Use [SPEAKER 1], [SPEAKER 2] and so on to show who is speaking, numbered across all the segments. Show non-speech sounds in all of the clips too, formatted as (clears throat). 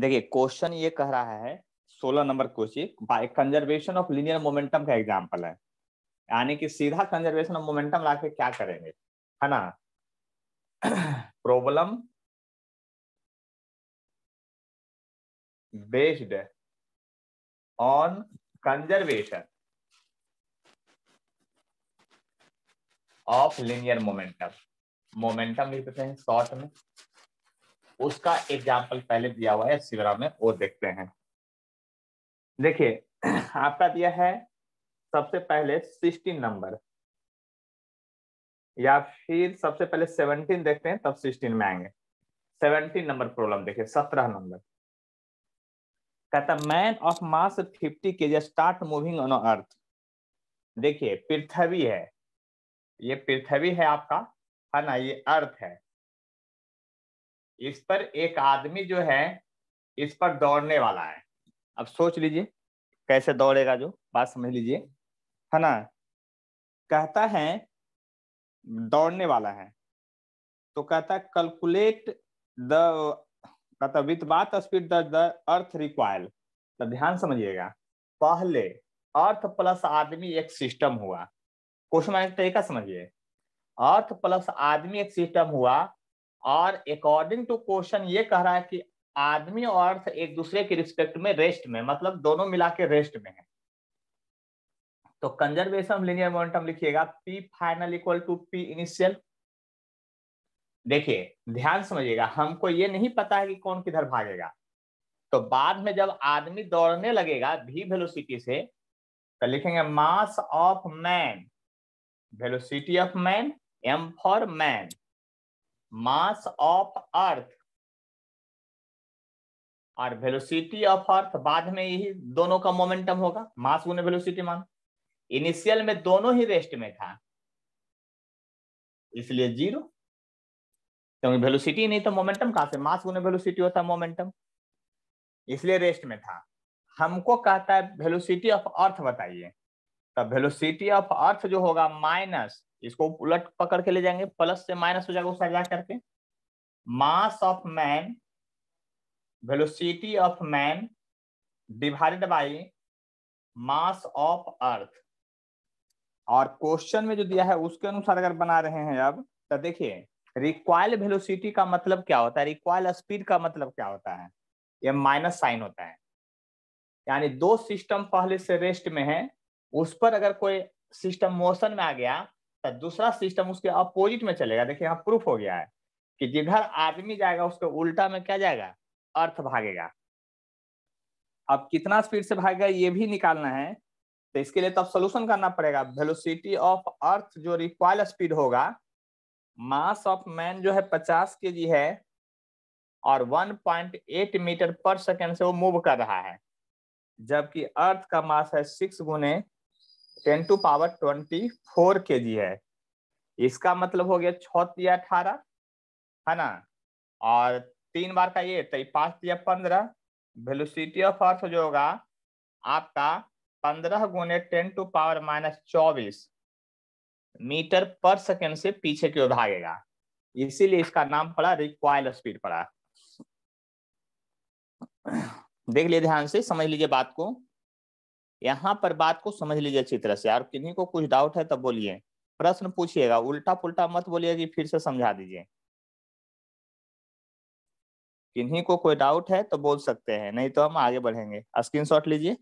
[SPEAKER 1] देखिए क्वेश्चन ये कह रहा है सोलह नंबर question by conservation of linear momentum का एग्जाम्पल है यानी कि सीधा कंजर्वेशन ऑफ मोमेंटम ला के क्या करेंगे है ना problem based on conservation of linear momentum momentum लिखते हैं शॉर्ट में उसका एग्जाम्पल पहले दिया हुआ है शिवरा में वो देखते हैं देखिए (clears throat) आपका दिया है सबसे पहले सिक्सटीन नंबर या फिर सबसे पहले सेवनटीन देखते हैं तब सिक्सटीन में आएंगे सेवनटीन नंबर प्रॉब्लम देखिए सत्रह नंबर कहता मैन ऑफ मास फिफ्टी के स्टार्ट मूविंग ऑन अर्थ देखिए पृथ्वी है ये पृथ्वी है आपका है ना ये अर्थ है इस पर एक आदमी जो है इस पर दौड़ने वाला है अब सोच लीजिए कैसे दौड़ेगा जो बात समझ लीजिए है ना कहता है दौड़ने वाला है तो कहता है कैलकुलेट द कहता विथ बात स्पीड द अर्थ रिक्वायर तो ध्यान समझिएगा पहले अर्थ प्लस आदमी एक सिस्टम हुआ क्वेश्चन आने का तरीका समझिए अर्थ प्लस आदमी एक सिस्टम हुआ और अकॉर्डिंग टू क्वेश्चन ये कह रहा है कि आदमी और अर्थ एक दूसरे के रिस्पेक्ट में रेस्ट में मतलब दोनों मिला के रेस्ट में है तो कंजर्वेशन लिनियर मोमेंटम लिखिएगा P final equal to P initial देखिए ध्यान समझिएगा हमको ये नहीं पता है कि कौन किधर भागेगा तो बाद में जब आदमी दौड़ने लगेगा भी वेलोसिटी से तो लिखेंगे mass of man velocity of man M for man mass of earth और वेलोसिटी ऑफ अर्थ बाद में यही दोनों का मोमेंटम होगा मास गुने वेलोसिटी मान इनिशियल में दोनों ही रेस्ट में था इसलिए जीरो क्योंकि तो वेलोसिटी नहीं तो मोमेंटम कहां से मास गुने वेलोसिटी होता मोमेंटम इसलिए रेस्ट में था हमको कहता है वेलोसिटी ऑफ अर्थ बताइए तो वेलोसिटी ऑफ अर्थ जो होगा माइनस इसको उलट पकड़ के ले जाएंगे प्लस से माइनस हो जाएगा उसका जा करके mass of man velocity of man divided by mass of earth और क्वेश्चन में जो दिया है उसके अनुसार अगर बना रहे हैं अब तो देखिए रिक्वायल वेलोसिटी का मतलब क्या होता है रिक्वायल स्पीड का मतलब क्या होता है ये माइनस साइन होता है यानी दो सिस्टम पहले से रेस्ट में है उस पर अगर कोई सिस्टम मोशन में आ गया दूसरा सिस्टम उसके अपोजिट में चलेगा देखिए यहाँ प्रूफ हो गया है कि जिधर आदमी जाएगा उसके उल्टा में क्या जाएगा अर्थ भागेगा अब कितना स्पीड से भागेगा ये भी निकालना है तो इसके लिए तो अब सोल्यूशन करना पड़ेगा वेलोसिटी ऑफ अर्थ जो रिक्वायर स्पीड होगा मास ऑफ मैन जो है पचास के जी है और 1.8 मीटर पर सेकेंड से वो मूव कर रहा है जबकि अर्थ का मास है सिक्स गुने ten to power twenty four के जी है इसका मतलब हो गया छ अठारह है ना और तीन बार का ये तो पांच दिया पंद्रह वेलोसिटी ऑफ अर्थ जो होगा आपका पंद्रह गुने टेन टू पावर माइनस चौबीस मीटर पर सेकेंड से पीछे की ओर भागेगा इसीलिए इसका नाम पड़ा रिक्वाइल स्पीड पड़ा देख लिए ध्यान से समझ लीजिए बात को यहाँ पर बात को समझ लीजिए अच्छी तरह से और किन्हीं को कुछ डाउट है तब बोलिए प्रश्न पूछिएगा उल्टा पुल्टा मत बोलिए कि फिर से समझा दीजिए किन्हीं को कोई डाउट है तो बोल सकते हैं नहीं तो हम आगे बढ़ेंगे स्क्रीनशॉट लीजिए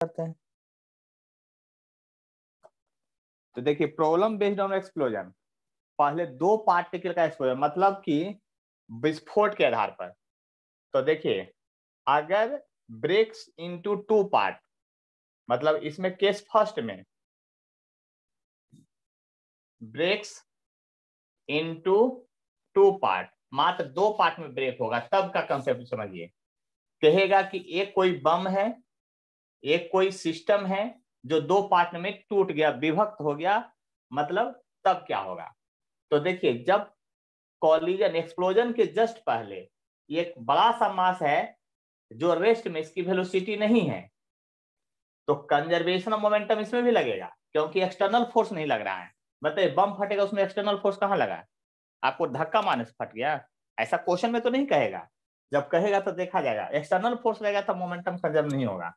[SPEAKER 1] करते हैं तो देखिए प्रॉब्लम बेस्ड ऑन एक्सप्लोजन पहले दो पार्टिकल का एक्सप्लोजन मतलब कि विस्फोट के आधार पर तो देखिए अगर ब्रेक्स इनटू टू पार्ट मतलब इसमें केस फर्स्ट में ब्रेक्स इनटू टू पार्ट मात्र दो पार्ट में ब्रेक होगा तब का कंसेप्ट समझिए कहेगा कि एक कोई बम है एक कोई सिस्टम है जो दो पार्ट में टूट गया विभक्त हो गया मतलब तब क्या होगा तो देखिए जब कॉलिजन एक्सप्लोजन के जस्ट पहले ये एक बड़ा सा मास है जो रेस्ट में इसकी वेलोसिटी नहीं है तो कंजर्वेशन ऑफ मोमेंटम इसमें भी लगेगा क्योंकि एक्सटर्नल फोर्स नहीं लग रहा है बताइए मतलब बम फटेगा उसमें एक्सटर्नल फोर्स कहाँ लगा आपको धक्का मारने से फट गया ऐसा क्वेश्चन में तो नहीं कहेगा जब कहेगा तो देखा जाएगा एक्सटर्नल फोर्स रहेगा तो मोमेंटम कंजर्व नहीं होगा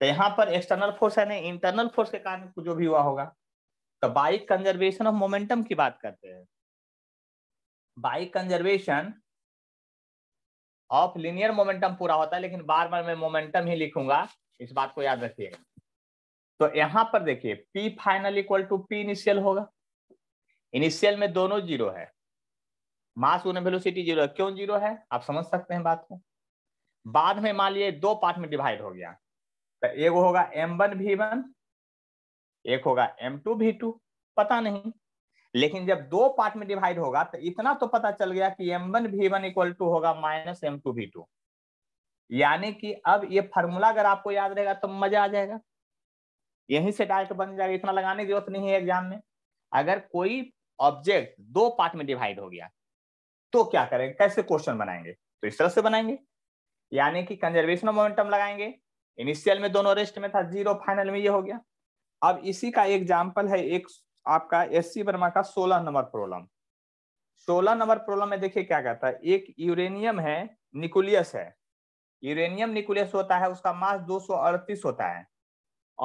[SPEAKER 1] तो यहाँ पर एक्सटर्नल फोर्स है नहीं इंटरनल फोर्स के कारण जो भी हुआ होगा तो बाइक कंजर्वेशन ऑफ मोमेंटम की बात करते हैं by conservation of linear momentum पूरा होता है लेकिन बार बार मैं मोमेंटम ही लिखूंगा इस बात को याद रखिएगा तो यहां पर देखिए P final equal to P initial होगा इनिशियल में दोनों जीरो है मास वेलोसिटी जीरो है क्यों जीरो है आप समझ सकते हैं बात को बाद में मान लिए दो पार्ट में डिवाइड हो गया तो एक होगा एम वन भी वन एक होगा एम टू भी टू पता नहीं लेकिन जब दो पार्ट में डिवाइड होगा तो इतना तो पता चल गया कि एम वन भी वन इक्वल टू होगा माइनस एम टू भी टू यानी कि अब ये फार्मूला अगर आपको याद रहेगा तो मजा आ जाएगा यहीं से डायरेक्ट बन जाएगा इतना लगाने की जरूरत नहीं है एग्जाम में अगर कोई ऑब्जेक्ट दो पार्ट में डिवाइड हो गया तो क्या करेंगे कैसे क्वेश्चन बनाएंगे तो इस तरह से बनाएंगे यानी कि कंजर्वेशन मोमेंटम लगाएंगे इनिशियल में दोनों रेस्ट में था जीरो फाइनल में ये हो गया अब इसी का एग्जाम्पल है एक आपका एस सी वर्मा का सोलह नंबर प्रॉब्लम सोलह नंबर प्रॉब्लम में देखिए क्या कहता है एक यूरेनियम है निकुलियस है यूरेनियम निकुलियस होता है उसका मास 238 होता है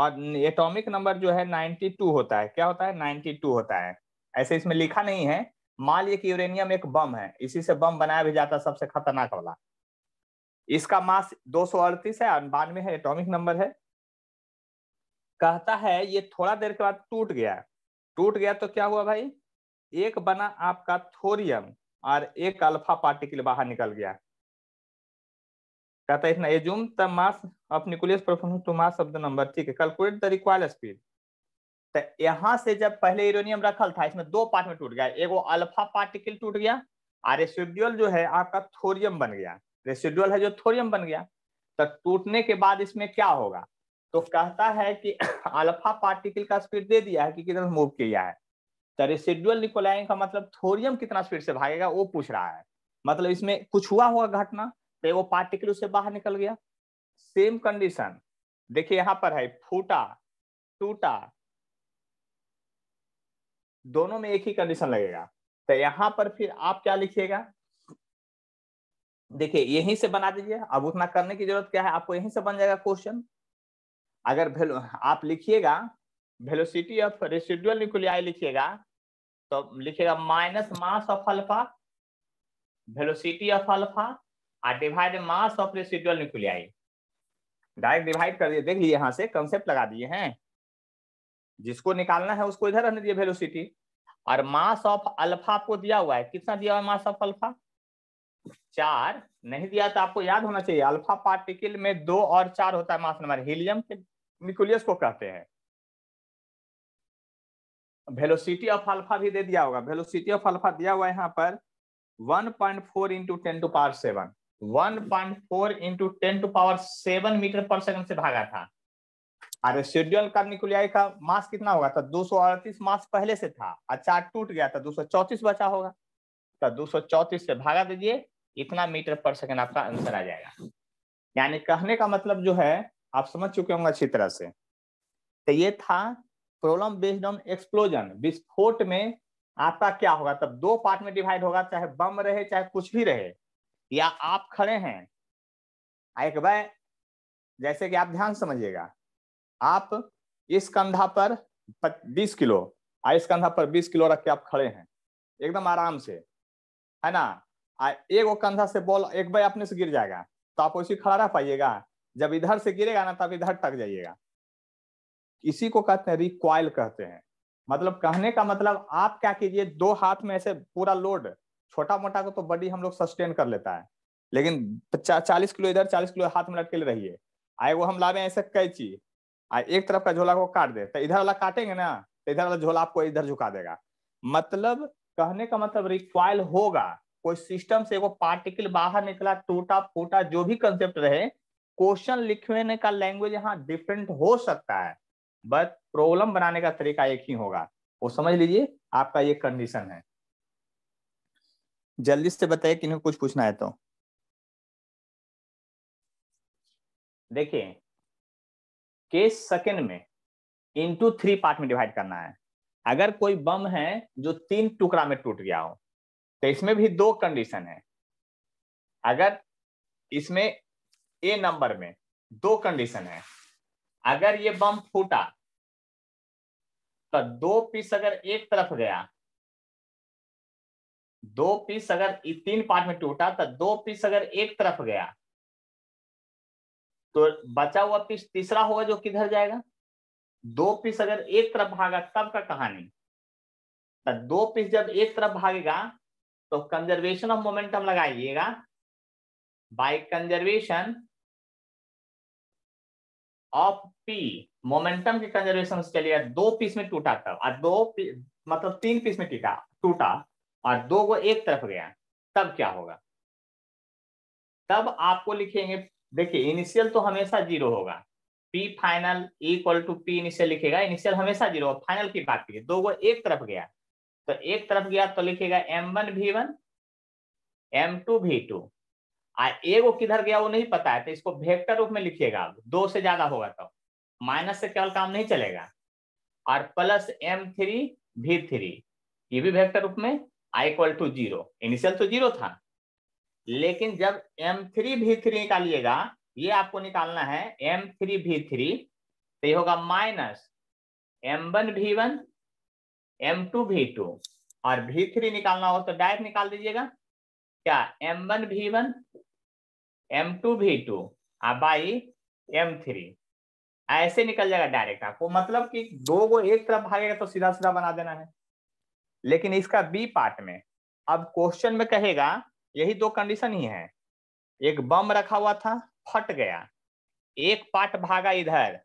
[SPEAKER 1] और एटॉमिक नंबर जो है 92 होता है क्या होता है 92 होता है ऐसे इसमें लिखा नहीं है माल एक यूरेनियम एक बम है इसी से बम बनाया भी जाता सबसे खतरनाक वाला इसका मास 238 है बानवे है एटॉमिक नंबर है कहता है ये थोड़ा देर के बाद टूट गया टूट गया तो क्या हुआ भाई एक बना आपका थोरियम और एक अल्फा पार्टिकल बाहर निकल गया कहता है इतना assume the mass of nucleus proportional to mass of the number ठीक है कैलकुलेट द रिक्वायर्ड स्पीड तो यहां से जब पहले यूरेनियम रखल था इसमें दो पार्ट में टूट गया एक वो अल्फा पार्टिकल टूट गया और रेसिड्यूअल जो है आपका थोरियम बन गया रेसिड्यूअल है जो थोरियम बन गया तो टूटने के बाद इसमें क्या होगा तो कहता है कि (coughs) अल्फा पार्टिकल का स्पीड दे दिया है कि कितना मूव किया है तो रेसिडुअल निकोलाइन का मतलब थोरियम कितना स्पीड से भागेगा वो पूछ रहा है मतलब इसमें कुछ हुआ होगा घटना तो वो पार्टिकल उससे बाहर निकल गया सेम कंडीशन देखिए यहाँ पर है फूटा टूटा दोनों में एक ही कंडीशन लगेगा तो यहाँ पर फिर आप क्या लिखिएगा देखिए यहीं से बना दीजिए अब उतना करने की जरूरत क्या है आपको यहीं से बन जाएगा क्वेश्चन अगर आप लिखिएगा वेलोसिटी ऑफ रेसिडुअल न्यूक्लियाई लिखिएगा तो लिखिएगा minus mass of alpha velocity of alpha और divide mass of residual nuclei direct divide कर दिए देख लिए यहां से कंसेप्ट लगा दिए हैं जिसको निकालना है उसको इधर रहने दिए वेलोसिटी और मास ऑफ अल्फा आपको दिया हुआ है कितना दिया हुआ है मास ऑफ अल्फा चार नहीं दिया तो आपको याद होना चाहिए अल्फा पार्टिकल में दो और चार होता है मास नंबर हीलियम के निकुलियस को कहते हैं वेलोसिटी ऑफ अल्फा भी दे दिया होगा वेलोसिटी ऑफ अल्फा दिया हुआ यहां पर 1.4 point four into ten to power seven one point four into ten to power seven metre पर सेकंड से भागा था अरे शेड्यूल का कार्निकुलियाई का मास कितना होगा तो दो मास पहले से था अच्छा टूट गया था दो बचा होगा तो दो से भागा दीजिए इतना मीटर पर सेकंड आपका आंसर आ जाएगा यानी कहने का मतलब जो है आप समझ चुके होंगे अच्छी तरह से तो ये था प्रॉब्लम बेस्ड ऑन एक्सप्लोजन विस्फोट में आपका क्या होगा तब दो पार्ट में डिवाइड होगा चाहे बम रहे चाहे कुछ भी रहे या आप खड़े हैं एक बार जैसे कि आप ध्यान समझिएगा आप इस कंधा पर बीस किलो आ इस कंधा पर बीस किलो रख के आप खड़े हैं एकदम आराम से है ना एक वो कंधा से बॉल एक बार अपने से गिर जाएगा तो आप उसी खड़ा रह पाइएगा जब इधर से गिरेगा ना तब इधर टक जाइएगा इसी को कहते हैं रिक्वाइल कहते हैं मतलब कहने का मतलब आप क्या कीजिए दो हाथ में ऐसे पूरा लोड छोटा मोटा को तो बड़ी हम लोग सस्टेन कर लेता है लेकिन चालीस किलो इधर चालीस किलो हाथ में लटके रहिए आए वो हम लावे ऐसे कैची आ एक तरफ का झोला को काट दे तो इधर वाला काटेंगे ना तो इधर वाला झोला आपको इधर झुका देगा मतलब कहने का मतलब रिक्वाइल होगा कोई सिस्टम से वो पार्टिकल बाहर निकला टूटा फूटा जो भी कंसेप्ट रहे क्वेश्चन लिखने का लैंग्वेज यहाँ डिफरेंट हो सकता है बट प्रॉब्लम बनाने का तरीका एक ही होगा वो समझ लीजिए आपका ये कंडीशन है जल्दी से बताइए किन्हें कुछ पूछना है तो देखिए केस सेकंड में इनटू थ्री पार्ट में डिवाइड करना है अगर कोई बम है जो तीन टुकड़ा में टूट गया हो तो इसमें भी दो कंडीशन है अगर इसमें ए नंबर में दो कंडीशन है अगर ये बम फूटा तो दो पीस अगर एक तरफ गया दो पीस अगर तीन पार्ट में टूटा तो दो पीस अगर एक तरफ गया तो बचा हुआ पीस तीसरा होगा जो किधर जाएगा दो पीस अगर एक तरफ भागा तब का कहानी तो दो पीस जब एक तरफ भागेगा तो कंजर्वेशन ऑफ मोमेंटम लगाइएगा by conservation of p momentum के कंजर्वेशन उसके लिए दो पीस में टूटा तब और दो मतलब तीन पीस में टूटा टूटा और दो को एक तरफ गया तब क्या होगा तब आपको लिखेंगे देखिए इनिशियल तो हमेशा जीरो होगा p final equal to p initial लिखेगा इनिशियल हमेशा जीरो फाइनल की बात की दो को एक तरफ गया तो एक तरफ गया तो लिखेगा एम वन भी वन एम टू भी टू आ एगो किधर गया वो नहीं पता है तो इसको वेक्टर रूप में लिखिएगा आप दो से ज्यादा होगा तो माइनस से केवल काम नहीं चलेगा और plus m three v three ये भी भेक्टर रूप में i equal to zero initial तो जीरो था लेकिन जब एम थ्री भी थ्री निकालिएगा ये आपको निकालना है एम थ्री भी थ्री तो ये होगा माइनस एम वन भी वन एम टू भी टू और भी थ्री निकालना हो तो डायरेक्ट निकाल दीजिएगा क्या एम वन भी वन एम टू भी टू बाई एम थ्री ऐसे निकल जाएगा डायरेक्ट आपको मतलब कि दो को एक तरफ भागेगा तो सीधा सीधा बना देना है लेकिन इसका बी पार्ट में अब क्वेश्चन में कहेगा यही दो कंडीशन ही है एक बम रखा हुआ था फट गया एक पार्ट भागा इधर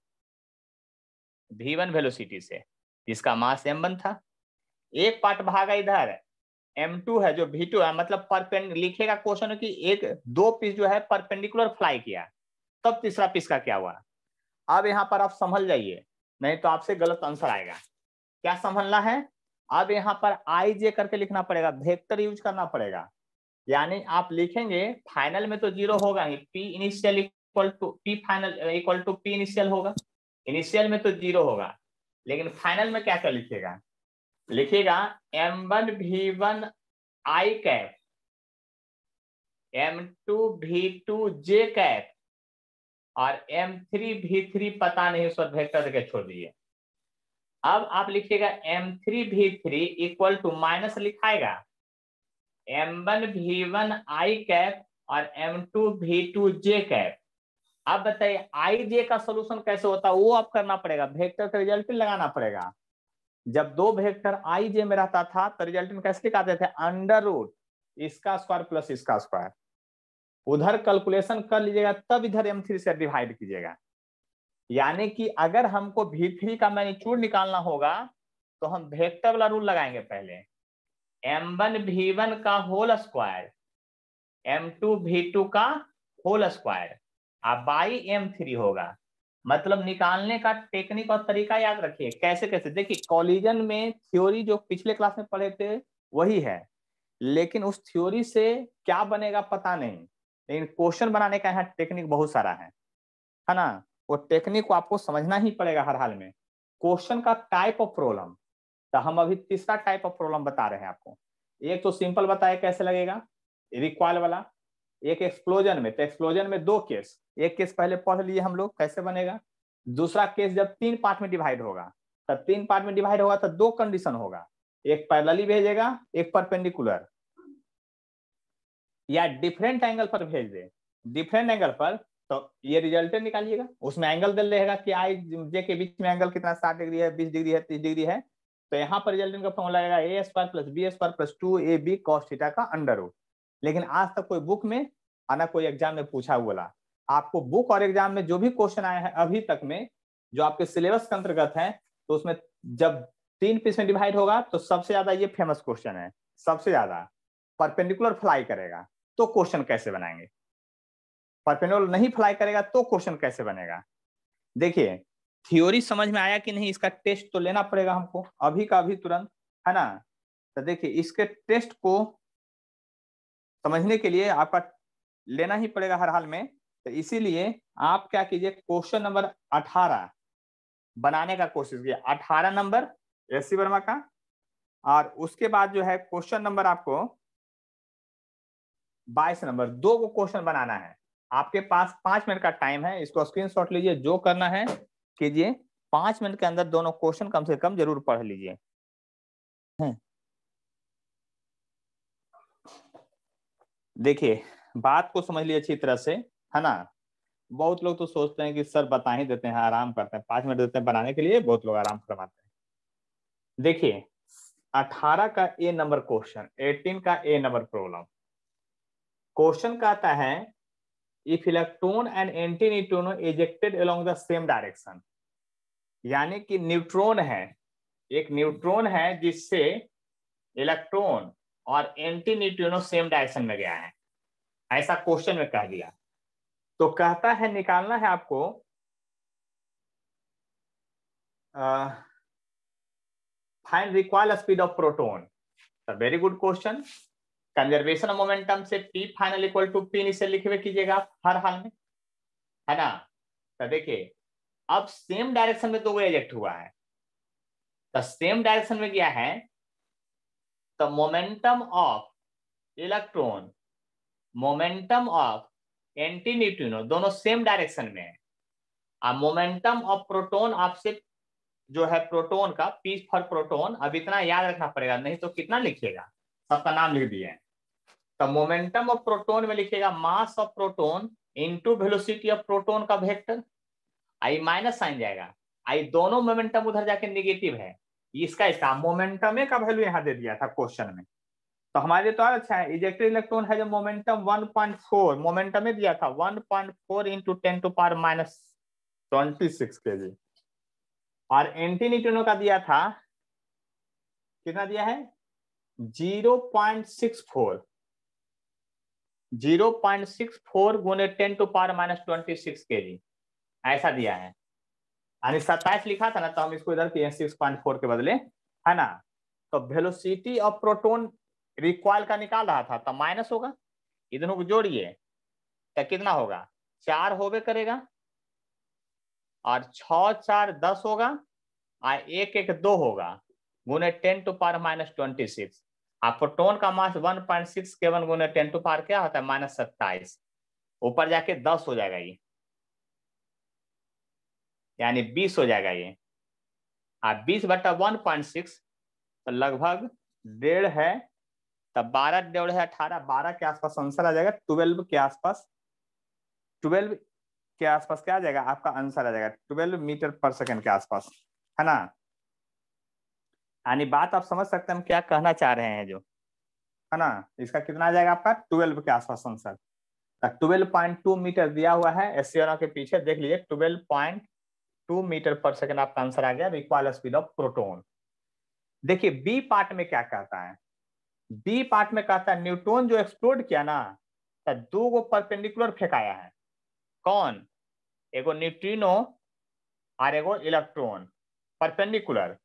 [SPEAKER 1] वेलोसिटी से जिसका मास एम वन था एक पार्ट भागा इधर एम टू है जो भी टू है मतलब लिखेगा क्वेश्चन की एक दो पीस जो है परपेंडिकुलर फ्लाई किया तब तीसरा पीस का क्या हुआ अब यहाँ पर आप संभल जाइए नहीं तो आपसे गलत आंसर आएगा क्या संभलना है अब यहाँ पर आई जे करके लिखना पड़ेगा भेक्टर यूज करना पड़ेगा यानी आप लिखेंगे फाइनल में तो जीरो होगा ही p initial equal to p final equal to p initial होगा इनिशियल में तो जीरो होगा लेकिन फाइनल में क्या क्या लिखेगा लिखिएगा एम वन भी one i cap m two भी टू जे कैप और एम थ्री भी थ्री पता नहीं उस वेक्टर छोड़ दिए अब आप लिखिएगा m three v three equal to minus लिखाएगा एम वन भी वन आई कैप और एम टू भी टू जे कैप अब बताइए आई जे का सोल्यूशन कैसे होता है वो आप करना पड़ेगा वेक्टर का रिजल्ट लगाना पड़ेगा जब दो वेक्टर आई जे में रहता था तो रिजल्टेंट कैसे निकालते थे अंडर रूट इसका स्क्वायर प्लस इसका स्क्वायर उधर कैलकुलेशन कर लीजिएगा तब इधर एम थ्री से डिवाइड कीजिएगा यानी कि अगर हमको भी थ्री का मैनिट्यूड निकालना होगा तो हम वेक्टर वाला रूल लगाएंगे पहले एम वन भी वन का होल स्क्वायर एम टू भी टू का होल स्क्वायर अब बाई एम थ्री होगा मतलब निकालने का टेक्निक और तरीका याद रखिए कैसे कैसे देखिए कॉलिजन में थ्योरी जो पिछले क्लास में पढ़े थे वही है लेकिन उस थ्योरी से क्या बनेगा पता नहीं लेकिन क्वेश्चन बनाने का यहाँ टेक्निक बहुत सारा है है ना वो टेक्निक को आपको समझना ही पड़ेगा हर हाल में क्वेश्चन का टाइप ऑफ प्रॉब्लम तो हम अभी तीसरा टाइप ऑफ प्रॉब्लम बता रहे हैं आपको एक तो सिंपल बताए कैसे लगेगा रिक्वायर वाला एक एक्सप्लोजन में तो एक्सप्लोजन में दो केस एक केस पहले पढ़ लिए हम लोग कैसे बनेगा दूसरा केस जब तीन पार्ट में डिवाइड होगा तब तो तीन पार्ट में डिवाइड होगा तो दो कंडीशन होगा एक पैरलली भेजेगा एक परपेंडिकुलर या डिफरेंट एंगल पर भेज दे डिफरेंट एंगल पर तो ये रिजल्टेंट निकालिएगा उसमें एंगल दे रहेगा कि आई जे के बीच में एंगल कितना साठ डिग्री है बीस डिग्री है तीस डिग्री है तो यहाँ पर रिजल्टेंट का फॉर्म लगेगा a square plus b square plus two a b cos theta का अंडर रूट लेकिन आज तक कोई बुक में आना कोई एग्जाम में पूछा बोला आपको बुक और एग्जाम में जो भी क्वेश्चन आए हैं अभी तक में जो आपके सिलेबस के अंतर्गत है तो उसमें जब तीन पीस में डिवाइड होगा तो सबसे ज्यादा ये फेमस क्वेश्चन है सबसे ज्यादा परपेंडिकुलर फ्लाई करेगा तो क्वेश्चन कैसे बनाएंगे परपेंडिकुलर नहीं फ्लाई करेगा तो क्वेश्चन कैसे बनेगा देखिए थ्योरी समझ में आया कि नहीं इसका टेस्ट तो लेना पड़ेगा हमको अभी का अभी तुरंत है ना तो देखिए इसके टेस्ट को समझने के लिए आपका लेना ही पड़ेगा हर हाल में तो इसीलिए आप क्या कीजिए क्वेश्चन नंबर अठारह बनाने का कोशिश किया अठारह नंबर एस सी वर्मा का और उसके बाद जो है क्वेश्चन नंबर आपको बाईस नंबर दो को क्वेश्चन बनाना है आपके पास पांच मिनट का टाइम है इसको स्क्रीनशॉट लीजिए जो करना है कीजिए पांच मिनट के अंदर दोनों क्वेश्चन कम से कम जरूर पढ़ लीजिए देखिए बात को समझ लिए अच्छी तरह से है ना बहुत लोग तो सोचते हैं कि सर बता ही देते हैं आराम करते हैं पांच मिनट देते हैं बनाने के लिए बहुत लोग आराम करवाते हैं देखिए अठारह का ए नंबर क्वेश्चन एटीन का ए नंबर प्रॉब्लम क्वेश्चन कहता है if electron and anti neutrino ejected along the same direction यानी कि न्यूट्रॉन है एक न्यूट्रॉन है जिससे इलेक्ट्रॉन और एंटी न्यूट्रिनो सेम डायरेक्शन में गया है ऐसा क्वेश्चन में कह दिया तो कहता है निकालना है आपको find require speed of proton very good question conservation of momentum से p final equal to p इसे लिखवे कीजिएगा आप हर हाल में है ना तो देखिए अब सेम डायरेक्शन में दो तो एजेक्ट हुआ है तो सेम डायरेक्शन में गया है the momentum of electron momentum of anti neutrino दोनों सेम डायरेक्शन में है अब मोमेंटम ऑफ प्रोटोन आपसे जो है प्रोटॉन का पीस फॉर प्रोटोन अब इतना याद रखना पड़ेगा नहीं तो कितना लिखिएगा सबका नाम लिख दिए तो मोमेंटम ऑफ प्रोटोन में लिखिएगा mass of proton into velocity of proton का वेक्टर आई माइनस साइन जाएगा आई दोनों मोमेंटम उधर जाके निगेटिव है इसका इसका मोमेंटम का वैल्यू यहाँ दे दिया था क्वेश्चन में तो हमारे लिए तो और अच्छा है इजेक्टेड इलेक्ट्रॉन है जो मोमेंटम 1.4 मोमेंटम में दिया था 1.4 point four into ten to power minus twenty six k g और एंटी न्यूट्रिनो का दिया था कितना दिया है 0.64 0.64 पॉइंट सिक्स फोर गुने ten to power minus twenty six k g ऐसा दिया है यानी सत्ताईस लिखा था ना तो हम इसको इधर किए सिक्स पॉइंट फोर के बदले है ना तो वेलोसिटी ऑफ प्रोटोन रिक्वाइल का निकाल रहा था तो माइनस होगा इधर को जोड़िए तो कितना होगा चार होवे करेगा और छ चार दस होगा और एक एक दो होगा गुने ten to power minus twenty six और प्रोटोन का मास वन पॉइंट सिक्स के वन गुने टेन टू पार क्या होता है माइनस सत्ताईस ऊपर जाके दस हो जाएगा ये यानी बीस हो जाएगा ये आप हाँ, बीस बटा वन पॉइंट सिक्स तो लगभग डेढ़ है तब बारह डेढ़ है अठारह बारह के आसपास आंसर आ जाएगा ट्वेल्व के आसपास ट्वेल्व के आसपास क्या आ जाएगा आपका आंसर आ जाएगा ट्वेल्व मीटर पर सेकेंड के आसपास है ना यानी बात आप समझ सकते हैं हम क्या कहना चाह रहे हैं जो है ना इसका कितना आ जाएगा आपका ट्वेल्व के आसपास answer twelve point two metre दिया हुआ है एस के पीछे देख लीजिए ट्वेल्व पॉइंट टू मीटर पर सेकेंड आपका आंसर आ गया रिक्वायर स्पीड ऑफ प्रोटोन देखिए बी पार्ट में क्या कहता है बी पार्ट में कहता है न्यूट्रॉन जो एक्सप्लोड किया ना तो दो गो परपेंडिकुलर फेंकाया है कौन एगो न्यूट्रिनो और एगो इलेक्ट्रॉन परपेंडिकुलर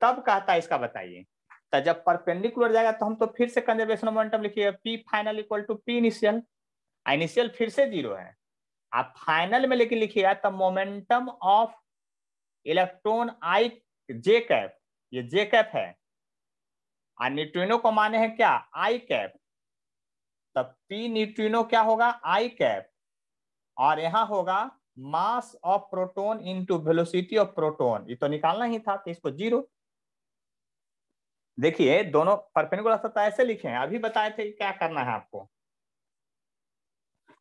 [SPEAKER 1] तब कहता है इसका बताइए तो जब परपेंडिकुलर जाएगा तो हम तो फिर से कंजर्वेशन मोमेंटम लिखिए p final equal to p initial initial फिर से जीरो है आप फाइनल में लेकिन लिखिएगा तो momentum of electron i j cap ये जे कैप है और न्यूट्रिनो को माने हैं क्या आई कैप तब पी न्यूट्रिनो क्या होगा आई कैप और यहां होगा mass of proton into velocity of proton ये तो निकालना ही था तो इसको जीरो देखिए दोनों परपेंडिकुलर सतह ऐसे लिखे हैं अभी बताए थे क्या करना है आपको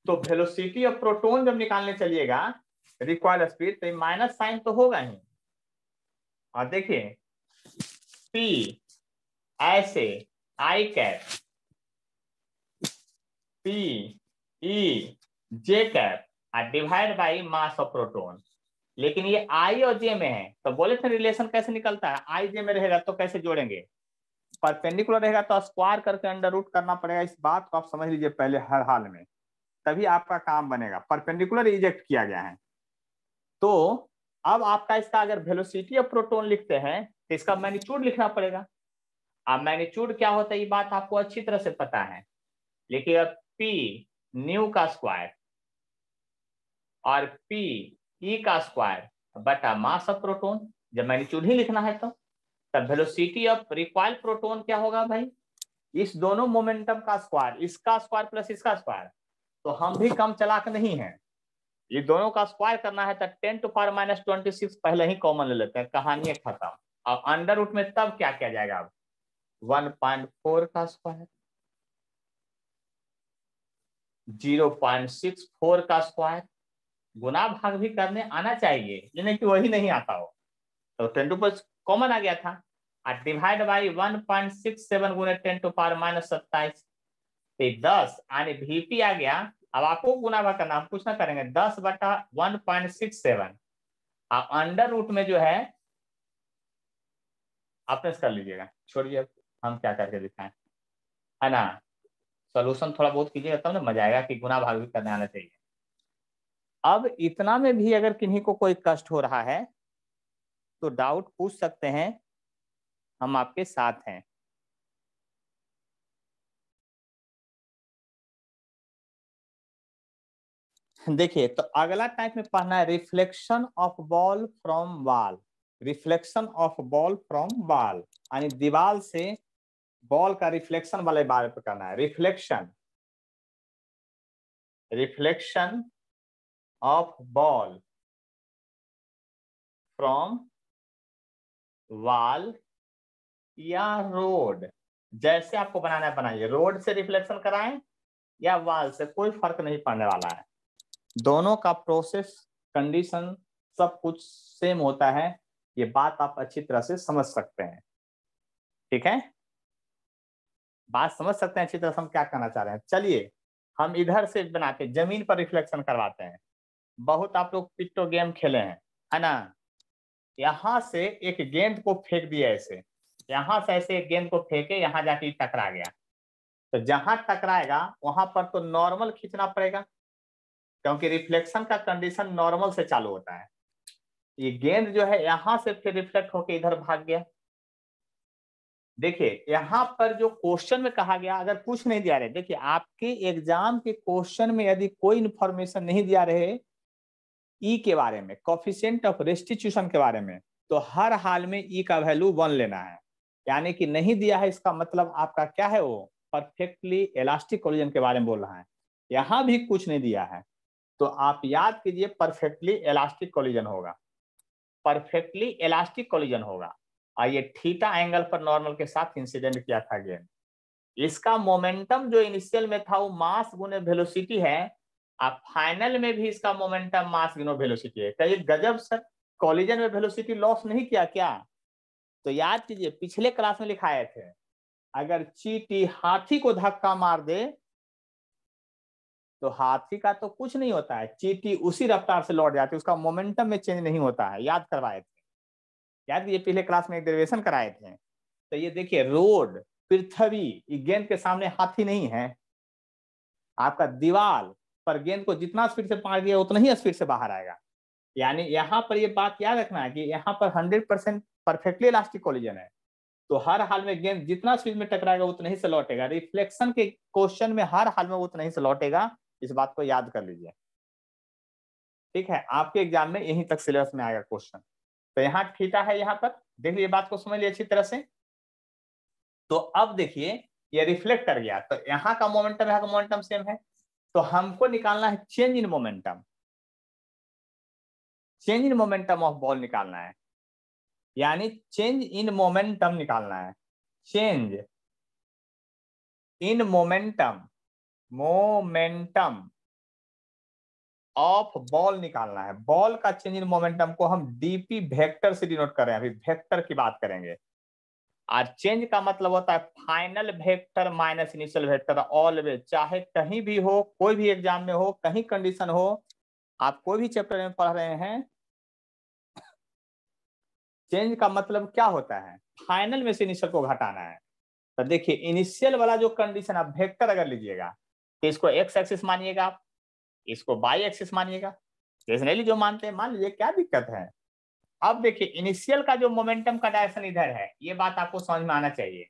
[SPEAKER 1] तो वेलोसिटी ऑफ प्रोटोन जब निकालने चलिएगा रिक्वायर स्पीड तो माइनस साइन तो होगा ही और देखिए पी ऐसे i cap p e j cap और divide by mass of proton लेकिन ये आई और जे में है तो बोले थे रिलेशन कैसे निकलता है आई जे में रहेगा तो कैसे जोड़ेंगे परपेंडिकुलर रहेगा तो स्क्वायर करके अंडर रूट करना पड़ेगा इस बात को आप समझ लीजिए पहले हर हाल में तभी आपका काम बनेगा परपेंडिकुलर इजेक्ट किया गया है तो अब आपका इसका अगर वेलोसिटी ऑफ प्रोटोन लिखते हैं तो इसका मैनीच्यूड लिखना पड़ेगा अब मैनीच्यूड क्या होता है ये बात आपको अच्छी तरह से पता है अब पी न्यू का स्क्वायर और पी ई e का स्क्वायर बटा मास ऑफ प्रोटोन जब मैनीच्यूड ही लिखना है तो तब वेलोसिटी ऑफ रिक्वायर प्रोटोन क्या होगा भाई इस दोनों मोमेंटम का स्क्वायर इसका स्क्वायर प्लस इसका स्क्वायर तो हम भी कम चलाक नहीं है ये दोनों का स्क्वायर करना है तो ten to power minus twenty six पहले ही कॉमन ले लेते हैं कहानी खत्म अब अंडर रूट में तब क्या किया जाएगा अब वन पॉइंट फोर का square zero point six four का स्क्वायर गुना भाग भी करने आना चाहिए यानी कि वही नहीं आता हो तो टेन टू पर कॉमन आ गया था और divide by one point six seven गुना टेन टू पावर माइनस सत्ताईस तो दस आने वीपी आ गया अब आपको गुना भाग करना हम कुछ ना करेंगे दस बटा वन पॉइंट सिक्स सेवन आप अंडर रूट में जो है अपने कर लीजिएगा छोड़िए हम क्या करके दिखाएं है ना सोल्यूशन थोड़ा बहुत कीजिएगा तब ना मजा आएगा कि गुना भाग भी करने आना चाहिए अब इतना में भी अगर किन्हीं को कोई कष्ट हो रहा है तो डाउट पूछ सकते हैं हम आपके साथ हैं देखिए तो अगला टाइप में पढ़ना है reflection of ball from wall reflection of ball from wall यानी दीवाल से बॉल का रिफ्लेक्शन वाले बारे में करना है reflection reflection of ball from wall या रोड जैसे आपको बनाना है बनाइए रोड से रिफ्लेक्शन कराएं या वॉल से कोई फर्क नहीं पड़ने वाला है दोनों का प्रोसेस कंडीशन सब कुछ सेम होता है ये बात आप अच्छी तरह से समझ सकते हैं ठीक है बात समझ सकते हैं अच्छी तरह से हम क्या कहना चाह रहे हैं चलिए हम इधर से बनाते जमीन पर रिफ्लेक्शन करवाते हैं बहुत आप लोग पिट्टो गेम खेले हैं है ना यहाँ से एक गेंद को फेंक दिया ऐसे यहां से ऐसे एक गेंद को फेंके यहाँ जाके टकरा गया तो जहां टकराएगा वहां पर तो नॉर्मल खींचना पड़ेगा क्योंकि रिफ्लेक्शन का कंडीशन नॉर्मल से चालू होता है ये गेंद जो है यहां से फिर रिफ्लेक्ट होके इधर भाग गया देखिए यहां पर जो क्वेश्चन में कहा गया अगर कुछ नहीं दिया रहे देखिए आपके एग्जाम के क्वेश्चन में यदि कोई इंफॉर्मेशन नहीं दिया रहे ई e के बारे में कॉफिशियंट ऑफ रेस्टिट्यूशन के बारे में तो हर हाल में ई e का वैल्यू वन लेना है यानी कि नहीं दिया है इसका मतलब आपका क्या है वो परफेक्टली इलास्टिक कोलिजन के बारे में बोल रहा है यहाँ भी कुछ नहीं दिया है तो आप याद कीजिए परफेक्टली इलास्टिक कॉलिजन होगा परफेक्टली इलास्टिक कॉलिजन होगा और ये थीटा एंगल पर नॉर्मल के साथ इंसिडेंट किया था गेम इसका मोमेंटम जो इनिशियल में था वो मास गुने वेलोसिटी है आप फाइनल में भी इसका मोमेंटम मास गुनो वेलोसिटी है कहिए गजब सर कॉलिजन में वेलोसिटी लॉस नहीं किया क्या तो याद कीजिए पिछले क्लास में लिखाए थे अगर चीटी हाथी को धक्का मार दे तो हाथी का तो कुछ नहीं होता है चीटी उसी रफ्तार से लौट जाती है उसका मोमेंटम में चेंज नहीं होता है याद करवाए थे याद ये पिछले क्लास में एक डेरिवेशन कराए थे तो ये देखिए रोड पृथ्वी गेंद के सामने हाथी नहीं है आपका दीवाल पर गेंद को जितना स्पीड से पार दिया उतना ही स्पीड से बाहर आएगा यानी यहाँ पर ये बात याद रखना है कि यहाँ पर hundred percent perfectly elastic collision है तो हर हाल में गेंद जितना स्पीड में टकराएगा उतना ही से लौटेगा रिफ्लेक्शन के क्वेश्चन में हर हाल में उतना ही से लौटेगा इस बात को याद कर लीजिए ठीक है आपके एग्जाम में यहीं तक सिलेबस में आएगा क्वेश्चन तो यहाँ ठीटा है यहाँ पर देख लीजिए बात को समझ लीजिए अच्छी तरह से तो अब देखिए ये रिफ्लेक्ट कर गया तो यहाँ का मोमेंटम यहाँ का मोमेंटम सेम है तो हमको निकालना है change in momentum change in momentum of ball निकालना है यानी चेंज इन मोमेंटम निकालना है change in momentum momentum of ball निकालना है बॉल का चेंज इन मोमेंटम को हम डीपी वेक्टर से डिनोट कर रहे हैं अभी वेक्टर की बात करेंगे और चेंज का मतलब होता है final vector minus initial vector always चाहे कहीं भी हो कोई भी एग्जाम में हो कहीं कंडीशन हो आप कोई भी चैप्टर में पढ़ रहे हैं चेंज का मतलब क्या होता है फाइनल में से इनिशियल को घटाना है तो देखिए इनिशियल वाला जो कंडीशन आप वेक्टर अगर लीजिएगा तो इसको एक्स एक्सिस मानिएगा आप इसको बाई एक्सिस मानिएगा तो जो मानते हैं मान लीजिए क्या दिक्कत है अब देखिए इनिशियल का जो मोमेंटम का डायरेक्शन इधर है ये बात आपको समझ में आना चाहिए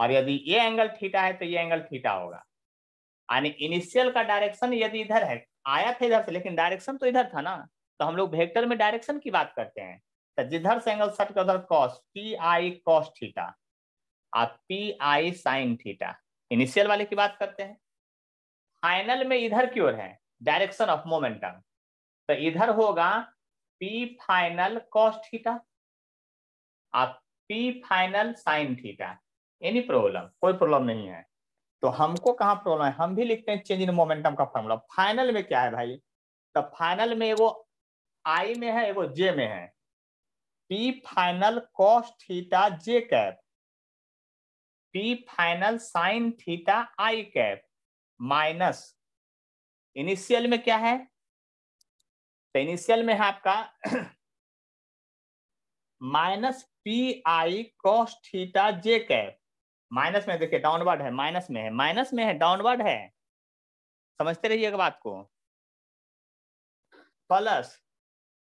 [SPEAKER 1] और यदि ये एंगल थीटा है तो ये एंगल थीटा होगा यानी इनिशियल का डायरेक्शन यदि इधर है आया था इधर से लेकिन डायरेक्शन तो इधर था ना तो हम लोग वेक्टर में डायरेक्शन की बात करते हैं तो जिधर से एंगल सट के उधर cos p i cos theta और p i sine theta initial वाले की बात करते हैं फाइनल में इधर की ओर है डायरेक्शन ऑफ मोमेंटम तो इधर होगा पी फाइनल कॉस्ट थीटा आप p final sine theta any problem कोई प्रॉब्लम नहीं है तो हमको कहाँ प्रॉब्लम है हम भी लिखते हैं चेंज इन मोमेंटम का फॉर्मूला फाइनल में क्या है भाई तो फाइनल में वो आई में है वो जे में है p final cos theta j cap p final sine theta i cap minus initial में क्या है तो इनिशियल में है आपका (clears throat) minus p i cos theta j cap minus में देखिए डाउनवर्ड है माइनस में है माइनस में है डाउनवर्ड है समझते रहिएगा बात को plus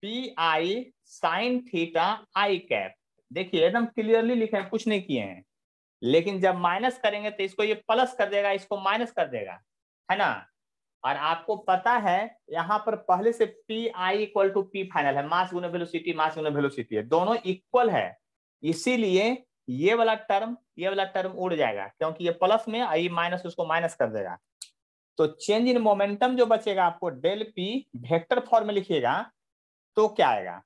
[SPEAKER 1] p i sine theta i cap देखिए एकदम क्लियरली लिखे हैं कुछ नहीं किए हैं लेकिन जब माइनस करेंगे तो इसको ये प्लस कर देगा इसको माइनस कर देगा है ना और आपको पता है यहाँ पर पहले से p i equal to p final है मास गुना वेलोसिटी मास गुना वेलोसिटी है दोनों इक्वल है इसीलिए ये वाला टर्म ये वाला टर्म उड़ जाएगा क्योंकि ये प्लस में आई माइनस उसको माइनस कर देगा तो चेंज इन मोमेंटम जो बचेगा आपको डेल पी वेक्टर फॉर्म में लिखिएगा तो क्या आएगा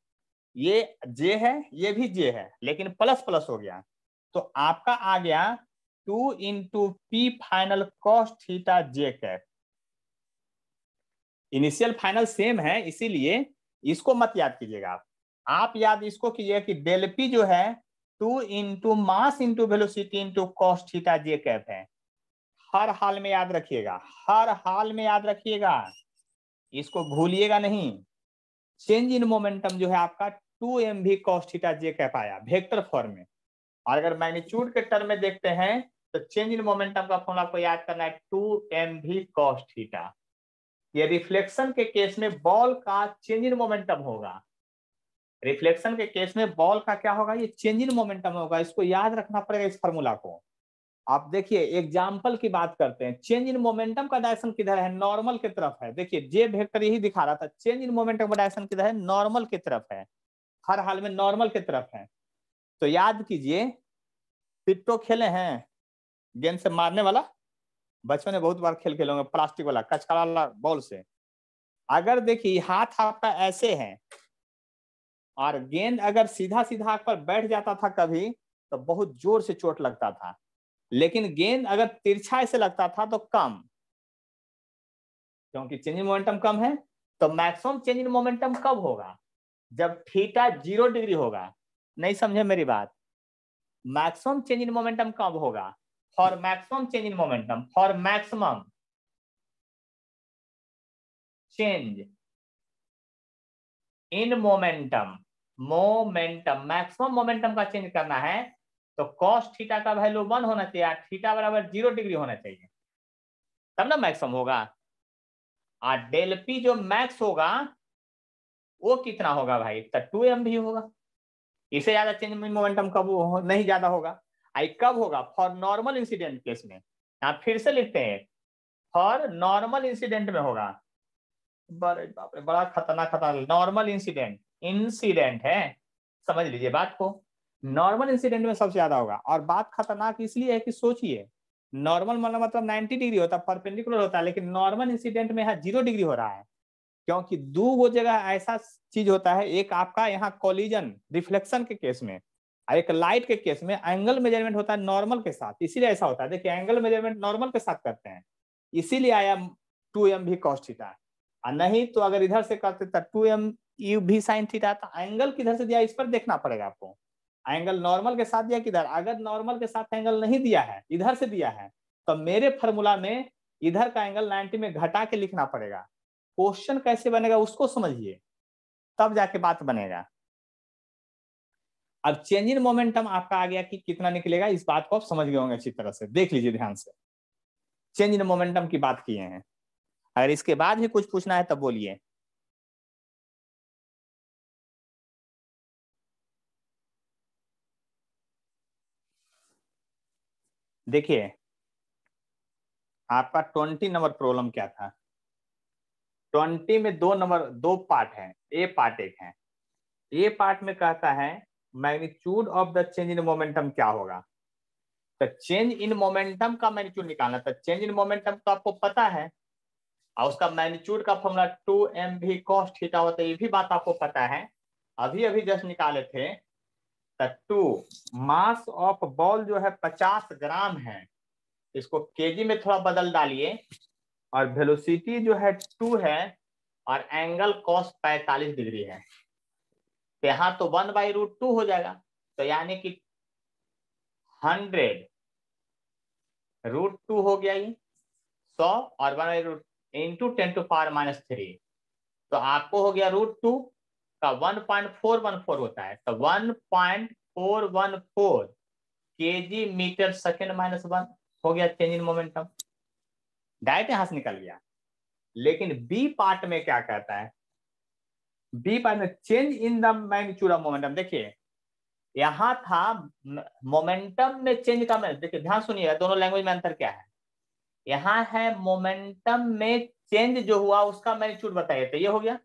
[SPEAKER 1] ये जे है ये भी जे है लेकिन प्लस प्लस हो गया तो आपका आ गया two into p final cos theta j cap initial final same है इसीलिए इसको मत याद कीजिएगा आप आप याद इसको कीजिएगा कि डेल पी जो है two into mass into velocity into cos theta j cap है हर हाल में याद रखिएगा हर हाल में याद रखिएगा इसको भूलिएगा नहीं चेंज इन मोमेंटम जो है आपका two m v cos theta j cap आया वेक्टर फॉर्म में और अगर मैग्नीच्यूड के टर्म में देखते हैं तो चेंज इन मोमेंटम का फॉर्मूला आपको याद करना है two m v cos theta ये रिफ्लेक्शन के केस में बॉल का चेंज इन मोमेंटम होगा रिफ्लेक्शन के केस में बॉल का क्या होगा ये चेंज इन मोमेंटम होगा इसको याद रखना पड़ेगा इस फॉर्मूला को आप देखिए एग्जाम्पल की बात करते हैं चेंज इन मोमेंटम का डायरेक्शन किधर है नॉर्मल की तरफ है देखिए जे वेक्टर यही दिखा रहा था चेंज इन मोमेंटम का डायरेक्शन किधर है नॉर्मल की तरफ है हर हाल में नॉर्मल की तरफ है तो याद कीजिए पिट्टो खेले हैं गेंद से मारने वाला बचपन में बहुत बार खेल खेले होंगे प्लास्टिक वाला कचकड़ा वाला बॉल से अगर देखिए हाथ आपका ऐसे है और गेंद अगर सीधा सीधा आग पर बैठ जाता था कभी तो बहुत जोर से चोट लगता था लेकिन गेंद अगर तिरछा ऐसे लगता था तो कम क्योंकि चेंज इन मोमेंटम कम है तो मैक्सिमम चेंज इन मोमेंटम कब होगा जब थीटा जीरो डिग्री होगा नहीं समझे मेरी बात मैक्सिमम चेंज इन मोमेंटम कब होगा for maximum change in momentum for maximum change in momentum momentum maximum momentum का चेंज करना है तो कॉस्ट थीटा का वैल्यू वन होना चाहिए थीटा बराबर जीरो डिग्री होना चाहिए तब ना मैक्सिमम होगा और डेल पी जो मैक्स होगा वो कितना होगा भाई तो टू एम भी होगा इससे ज्यादा चेंज इन मोमेंटम कब नहीं ज्यादा होगा आई कब होगा फॉर नॉर्मल इंसिडेंट केस में यहाँ फिर से लिखते हैं फॉर नॉर्मल इंसिडेंट में होगा बड़े बड़ा खतरनाक खतरनाक नॉर्मल इंसिडेंट इंसिडेंट है समझ लीजिए बात को नॉर्मल इंसिडेंट में सबसे ज्यादा होगा और बात खतरनाक इसलिए है कि सोचिए नॉर्मल मतलब मतलब 90 डिग्री होता है परपेंडिकुलर होता है लेकिन नॉर्मल इंसिडेंट में यहाँ जीरो डिग्री हो रहा है क्योंकि दो वो जगह ऐसा चीज होता है एक आपका यहाँ कॉलिजन रिफ्लेक्शन के केस में एक लाइट के केस में एंगल मेजरमेंट होता है नॉर्मल के साथ इसीलिए ऐसा होता है देखिए एंगल मेजरमेंट नॉर्मल के साथ करते हैं इसीलिए आया टू एम भी कॉस्टिटा और नहीं तो अगर इधर से करते तो two m u v sine theta तो एंगल किधर से दिया इस पर देखना पड़ेगा आपको एंगल नॉर्मल के साथ दिया किधर अगर नॉर्मल के साथ एंगल नहीं दिया है इधर से दिया है तो मेरे फॉर्मूला में इधर का एंगल 90 में घटा के लिखना पड़ेगा क्वेश्चन कैसे बनेगा उसको समझिए तब जाके बात बनेगा अब चेंज इन मोमेंटम आपका आ गया कि कितना निकलेगा इस बात को आप समझ गए होंगे अच्छी तरह से देख लीजिए ध्यान से चेंज इन मोमेंटम की बात किए हैं अगर इसके बाद भी कुछ पूछना है तब बोलिए देखिए आपका ट्वेंटी नंबर प्रॉब्लम क्या था ट्वेंटी में दो नंबर दो पार्ट हैं ए पार्ट एक है ए पार्ट में कहता है magnitude of the change in momentum क्या होगा तो चेंज इन मोमेंटम का मैग्नीट्यूड निकालना तो चेंज इन मोमेंटम तो आपको पता है और उसका मैग्नीट्यूड का formula two m v cos theta होता है ये भी बात आपको पता है अभी अभी जस्ट निकाले थे तो टू मास ऑफ बॉल जो है पचास ग्राम है इसको केजी में थोड़ा बदल डालिए और वेलोसिटी जो है टू है और एंगल कॉस पैतालीस डिग्री है यहां तो वन बाई रूट टू हो जाएगा तो यानी कि हंड्रेड रूट टू हो गया ही सौ और one by root into ten to power minus three तो आपको हो गया रूट टू का one point four one four होता है तो one point four one four के g metre second minus one हो गया चेंज इन मोमेंटम डायरेक्ट यहां से निकल गया लेकिन बी पार्ट में क्या कहता है बी पार्ट में change in the magnitude of momentum देखिए यहां था मोमेंटम में चेंज का देखिए ध्यान सुनिए दोनों लैंग्वेज में अंतर क्या है यहां है मोमेंटम में चेंज जो हुआ उसका मैग्नीट्यूड बताइए तो ये हो गया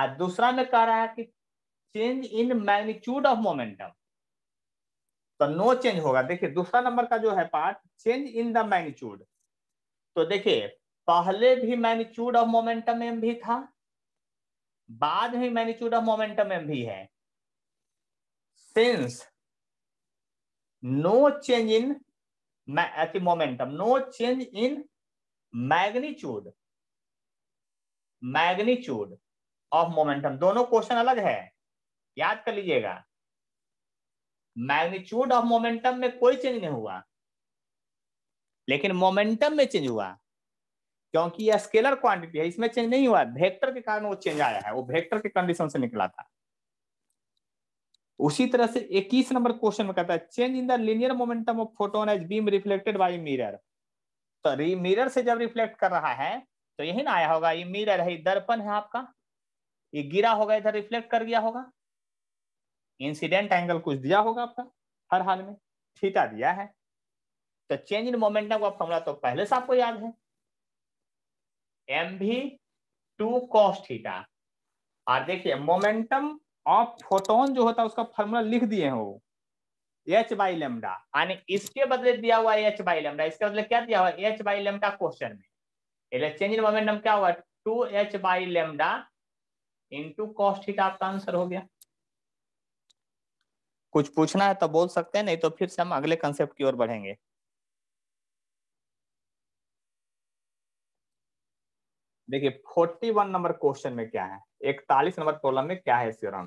[SPEAKER 1] और दूसरा में कह रहा है कि change in magnitude of momentum तो नो चेंज होगा देखिए दूसरा नंबर का जो है part change in the magnitude तो देखिए पहले भी मैग्नीट्यूड ऑफ मोमेंटम एम भी था बाद में magnitude of momentum m v है since no change in momentum no change in magnitude magnitude of momentum दोनों क्वेश्चन अलग है याद कर लीजिएगा मैग्नीट्यूड ऑफ मोमेंटम में कोई चेंज नहीं हुआ लेकिन मोमेंटम में चेंज हुआ क्योंकि यह स्केलर क्वांटिटी है इसमें चेंज नहीं हुआ वेक्टर के कारण वो चेंज आया है वो वेक्टर के कंडीशन से निकला था उसी तरह से इक्कीस नंबर क्वेश्चन में कहता है change in the linear momentum of photon as beam reflected by mirror तो मिरर से जब रिफ्लेक्ट कर रहा है तो यही ना आया होगा ये मिरर है दर्पण है आपका ये गिरा होगा इधर रिफ्लेक्ट कर गया होगा इंसिडेंट एंगल कुछ दिया होगा आपका हर हाल में थीटा दिया है तो चेंज इन मोमेंटम का फॉर्मूला तो पहले से आपको याद है एम भी टू कॉस्ट थीटा और देखिए मोमेंटम ऑफ फोटोन जो होता है उसका फॉर्मूला लिख दिए हो एच बाई लेमडा यानी इसके बदले दिया हुआ एच बाई लेमडा इसके बदले क्या दिया हुआ एच बाई लेमडा क्वेश्चन में चेंज इन मोमेंटम क्या हुआ two h by lambda into cos theta आपका आंसर हो गया कुछ पूछना है तो बोल सकते हैं नहीं तो फिर से हम अगले कंसेप्ट की ओर बढ़ेंगे देखिए फोर्टी वन नंबर क्वेश्चन में क्या है इकतालीस नंबर प्रॉब्लम में क्या है सीरम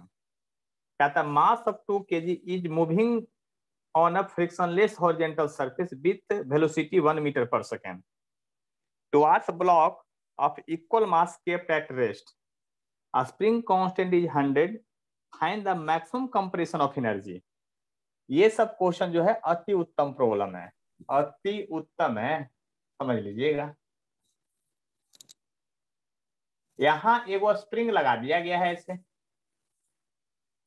[SPEAKER 1] कहता है मास of two k g is moving on a frictionless horizontal surface with velocity one metre पर second towards block of equal mass के at rest spring constant is hundred find the maximum compression of energy ये सब question जो है अति उत्तम problem है अति उत्तम है समझ लीजिएगा यहां एगो स्प्रिंग लगा दिया गया है इसे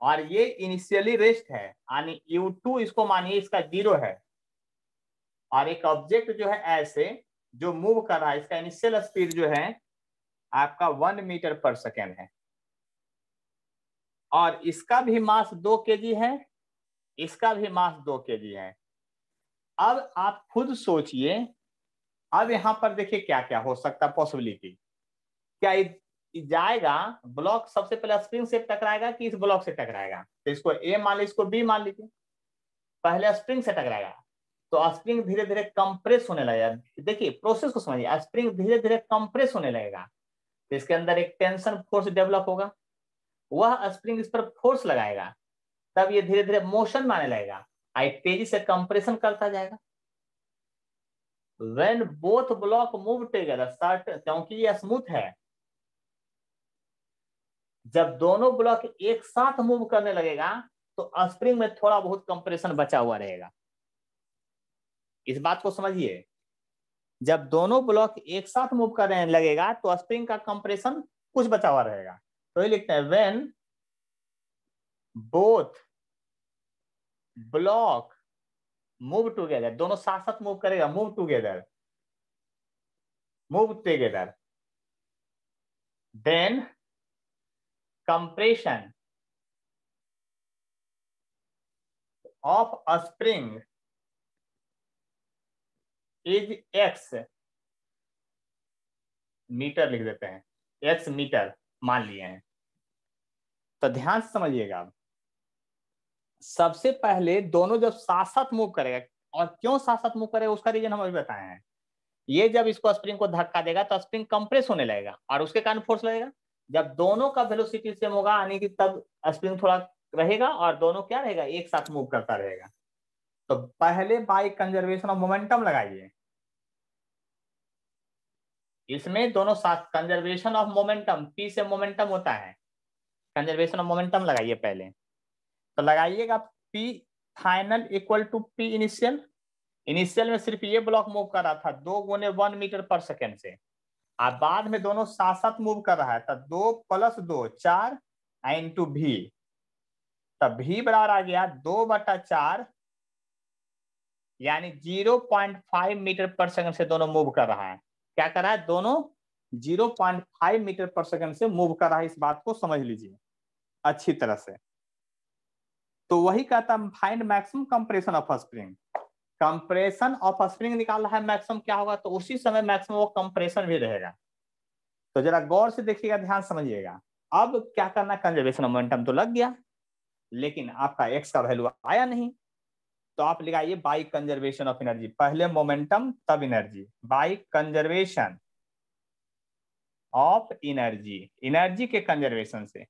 [SPEAKER 1] और ये इनिशियली रेस्ट है यानी यू टू इसको मानिए इसका जीरो है और एक ऑब्जेक्ट जो है ऐसे जो मूव कर रहा है इसका इनिशियल स्पीड जो है आपका वन मीटर पर सेकेंड है और इसका भी मास दो के है इसका भी मास दो के है अब आप खुद सोचिए अब यहां पर देखिए क्या क्या हो सकता पॉसिबिलिटी क्या जाएगा ब्लॉक सबसे पहले स्प्रिंग से टकराएगा कि इस ब्लॉक से टकराएगा तो इसको ए मान लीजिए इसको बी मान लीजिए पहले स्प्रिंग से टकराएगा तो स्प्रिंग धीरे धीरे कंप्रेस होने लगेगा देखिए प्रोसेस को समझिए स्प्रिंग धीरे धीरे कंप्रेस होने लगेगा तो इसके अंदर एक टेंशन फोर्स डेवलप होगा वह स्प्रिंग इस पर फोर्स लगाएगा तब ये धीरे धीरे मोशन माने लगेगा आई तेजी से कंप्रेशन करता जाएगा when both block move together क्योंकि ये स्मूथ है जब दोनों ब्लॉक एक साथ मूव करने लगेगा तो स्प्रिंग में थोड़ा बहुत कंप्रेशन बचा हुआ रहेगा इस बात को समझिए जब दोनों ब्लॉक एक साथ मूव करने लगेगा तो स्प्रिंग का कंप्रेशन कुछ बचा हुआ रहेगा तो ये लिखते हैं when both block move together दोनों साथ साथ मूव करेगा move together move together then compression of a spring is x metre लिख देते हैं एक्स मीटर मान लिए हैं तो ध्यान से समझिएगा आप सबसे पहले दोनों जब साथ साथ मूव करेगा और क्यों साथ साथ मूव करेगा उसका रीजन हम अभी बताए हैं ये जब इसको स्प्रिंग को धक्का देगा तो स्प्रिंग कंप्रेस होने लगेगा और उसके कारण फोर्स लगेगा जब दोनों का वेलोसिटी सेम होगा यानी कि तब स्प्रिंग थोड़ा रहेगा और दोनों क्या रहेगा एक साथ मूव करता रहेगा तो पहले बाइक कंजर्वेशन ऑफ मोमेंटम लगाइए इसमें दोनों साथ कंजर्वेशन ऑफ मोमेंटम पी से मोमेंटम होता है कंजर्वेशन ऑफ मोमेंटम लगाइए पहले तो लगाइएगा p final equal to p initial initial में सिर्फ ये ब्लॉक मूव कर रहा था दो गुने वन मीटर पर सेकेंड से और बाद में दोनों साथ साथ मूव कर रहा है तो दो प्लस दो चार टू भी तब भी बराबर आ गया दो बटा चार यानी जीरो पॉइंट फाइव मीटर पर सेकंड से दोनों मूव कर रहा है क्या कर रहा है दोनों जीरो पॉइंट फाइव मीटर पर सेकंड से मूव कर रहा है इस बात को समझ लीजिए अच्छी तरह से तो वही कहता हम find maximum compression of spring compression of spring निकाल रहा है मैक्सिमम क्या होगा तो उसी समय मैक्सिमम वो कंप्रेशन भी रहेगा तो जरा गौर से देखिएगा ध्यान समझिएगा अब क्या करना कंजर्वेशन ऑफ मोमेंटम तो लग गया लेकिन आपका एक्स का वैल्यू आया नहीं तो आप लिखाइए बाई कंजर्वेशन ऑफ एनर्जी पहले मोमेंटम तब energy by conservation of energy energy के कंजर्वेशन से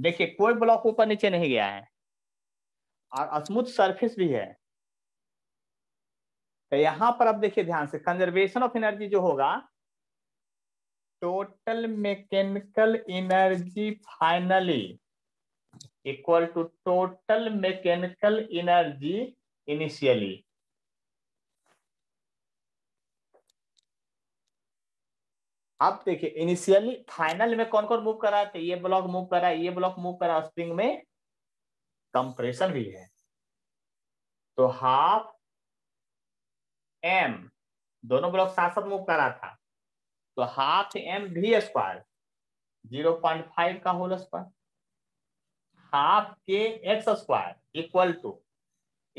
[SPEAKER 1] देखिए कोई ब्लॉक ऊपर नीचे नहीं गया है और स्मूथ सरफेस भी है तो यहां पर अब देखिए ध्यान से कंजर्वेशन ऑफ एनर्जी जो होगा total mechanical energy finally equal to total mechanical energy initially आप देखिए इनिशियली फाइनल में कौन कौन मूव करा तो है ये ब्लॉक मूव करा ये ब्लॉक मूव करा स्प्रिंग में कंप्रेशन भी है तो हाफ एम दोनों ब्लॉक साथ साथ मूव करा था तो half m v square zero point five का whole square half k x square equal to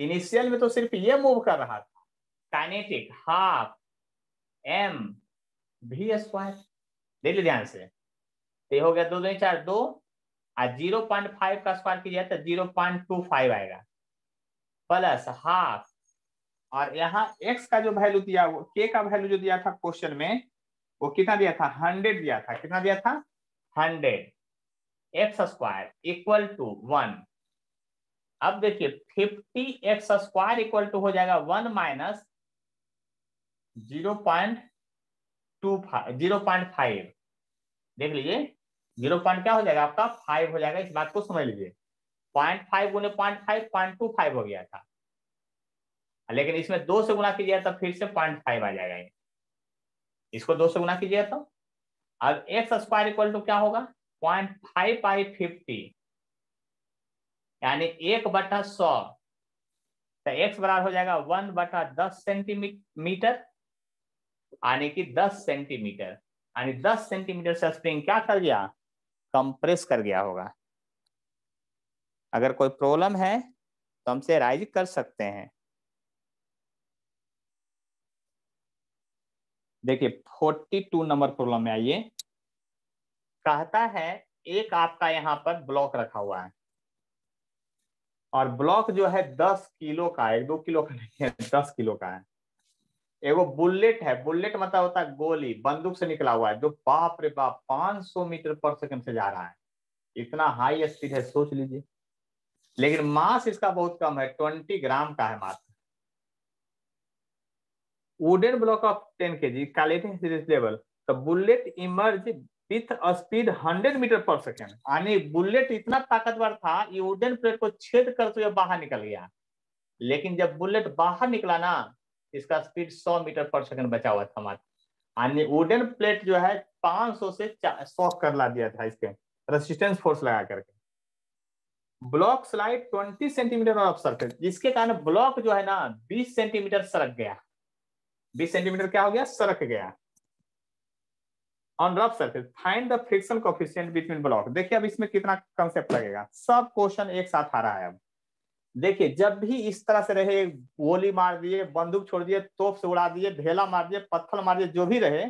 [SPEAKER 1] initial में तो सिर्फ ये मूव कर रहा था kinetic half m v square देख लो ध्यान से तो हो गया दो दो चार दो और जीरो पॉइंट फाइव का स्क्वायर किया जाए तो जीरो पॉइंट टू फाइव आएगा प्लस हाफ और यहाँ x का जो वैल्यू दिया वो k का वैल्यू जो दिया था क्वेश्चन में वो कितना दिया था हंड्रेड दिया था कितना दिया था hundred x square equal to one अब देखिए fifty x square equal to हो जाएगा one minus zero point two five zero point five देख लीजिए जीरो पॉइंट क्या हो जाएगा आपका फाइव हो जाएगा इस बात को समझ लीजिए पॉइंट फाइव गुने point five point two five हो गया था लेकिन इसमें दो से गुना कीजिए तो फिर से पॉइंट फाइव आ जाएगा इसको दो से गुना कीजिए तो अब एक्स स्क्वायर इक्वल टू क्या होगा पॉइंट फाइव बाई फिफ्टी यानी एक बटा सौ तो एक्स बराबर हो जाएगा वन बटा दस सेंटीमीटर यानी कि दस सेंटीमीटर यानी दस सेंटीमीटर से स्प्रिंग क्या कर गया कंप्रेस कर गया होगा अगर कोई प्रॉब्लम है तो हमसे राइज कर सकते हैं देखिए 42 नंबर प्रॉब्लम में आइए कहता है एक आपका यहाँ पर ब्लॉक रखा हुआ है और ब्लॉक जो है दस किलो का एक दो किलो का नहीं है दस किलो का है एगो बुलेट है बुलेट मतलब होता है गोली बंदूक से निकला हुआ है जो बाप रे बाप 500 मीटर पर सेकंड से जा रहा है इतना हाई स्पीड है सोच लीजिए लेकिन मास इसका बहुत कम है 20 ग्राम का है mass wooden block of 10 kg collecting its level, the bullet emerged with a speed 100 metre पर सेकेंड यानी बुलेट इतना ताकतवर था ये वुडन प्लेट को छेद करते तो हुए बाहर निकल गया लेकिन जब बुलेट बाहर निकला ना इसका स्पीड 100 मीटर पर सेकेंड बचा हुआ था मात्र यानी वुडन प्लेट जो है 500 से सौ कर ला दिया था इसके रेसिस्टेंस फोर्स लगा करके block slide 20 centimetre of circle जिसके कारण ब्लॉक जो है ना 20 सेंटीमीटर सरक गया बीस सेंटीमीटर क्या हो गया सरक गया on rough surface find the friction coefficient between block देखिए अब इसमें कितना कंसेप्ट लगेगा सब क्वेश्चन एक साथ आ रहा है अब देखिए जब भी इस तरह से रहे गोली मार दिए बंदूक छोड़ दिए तोप से उड़ा दिए ढेला मार दिए पत्थर मार दिए जो भी रहे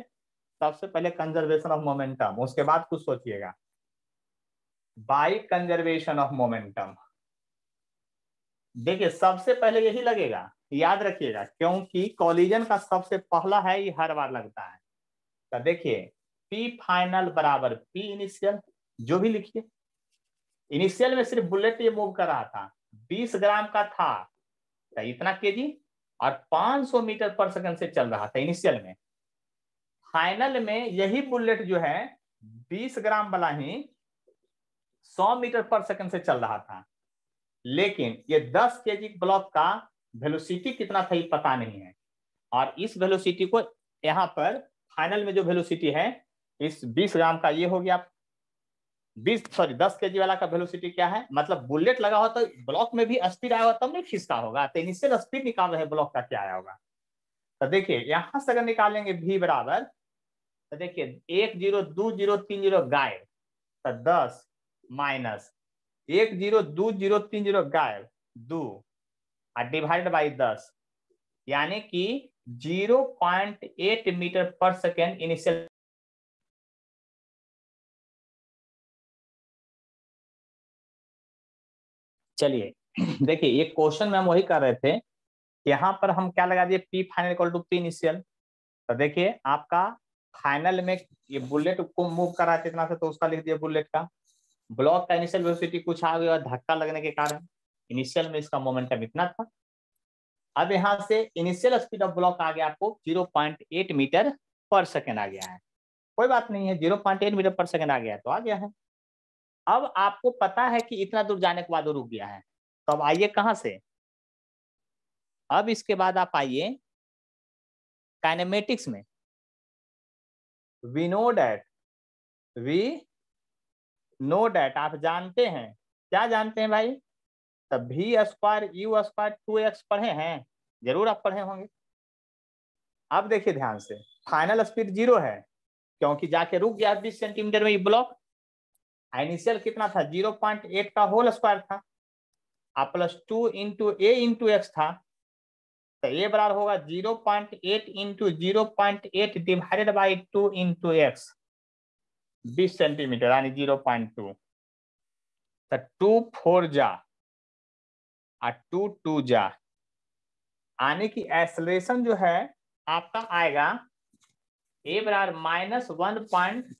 [SPEAKER 1] सबसे पहले कंजर्वेशन ऑफ मोमेंटम उसके बाद कुछ सोचिएगा बाय कंजर्वेशन ऑफ मोमेंटम देखिए सबसे पहले यही लगेगा याद रखिएगा क्योंकि कॉलिजन का सबसे पहला है ये हर बार लगता है तो देखिए P फाइनल बराबर P इनिशियल जो भी लिखिए इनिशियल में सिर्फ बुलेट ये मूव कर रहा था 20 ग्राम का था तो इतना केजी और 500 मीटर पर सेकंड से चल रहा था इनिशियल में फाइनल में यही बुलेट जो है 20 ग्राम वाला ही 100 मीटर पर सेकंड से चल रहा था लेकिन ये 10 के ब्लॉक का वेलोसिटी कितना था ये पता नहीं है और इस वेलोसिटी को यहाँ पर फाइनल में जो वेलोसिटी है इस 20 ग्राम का ये हो गया बीस सॉरी दस के वाला का वेलोसिटी क्या है मतलब बुलेट लगा होता तो ब्लॉक में भी स्पीड आया होगा तब नहीं खिसका होगा तो इनिशियल स्पीड निकाल रहे ब्लॉक का क्या आया होगा तो देखिए यहां से अगर निकालेंगे भी बराबर तो देखिए एक जीरो दो जीरो तीन जीरो गायब तो दस माइनस एक जीरो दो जीरो तीन जीरो गायब दो डिवाइड बाई दस यानी कि 0.8 मीटर पर सेकेंड इनिशियल चलिए देखिए ये क्वेश्चन में हम वही कर रहे थे यहां पर हम क्या लगा दिए p final equal to p initial तो देखिए आपका फाइनल में ये बुलेट को मूव करा इतना से तो उसका लिख दिया बुलेट का ब्लॉक का इनिशियल वेलोसिटी कुछ आ गया धक्का लगने के कारण इनिशियल में इसका मोमेंटम इतना था अब यहाँ से इनिशियल स्पीड ऑफ ब्लॉक आ गया आपको 0.8 मीटर पर सेकेंड आ गया है कोई बात नहीं है 0.8 मीटर पर सेकेंड आ गया है तो आ गया है अब आपको पता है कि इतना दूर जाने के बाद रुक गया है तो अब आइए कहाँ से अब इसके बाद आप आइए काइनेमेटिक्स में we know that we know that आप जानते हैं क्या जानते हैं भाई तब v square u square two x पढ़े हैं जरूर आप पढ़े होंगे अब देखिए ध्यान से फाइनल स्पीड जीरो है क्योंकि जाके रुक गया बीस सेंटीमीटर में ब्लॉक इनिशियल कितना था जीरो पॉइंट एट का होल स्क्वायर था आप plus two into a into x था तो ए बराबर होगा zero point eight into zero point eight divided by two into x बीस सेंटीमीटर यानी जीरो पॉइंट टू तो टू फोर जा टू टू जा आने की एसलेशन जो है आपका आएगा ए बराबर minus one point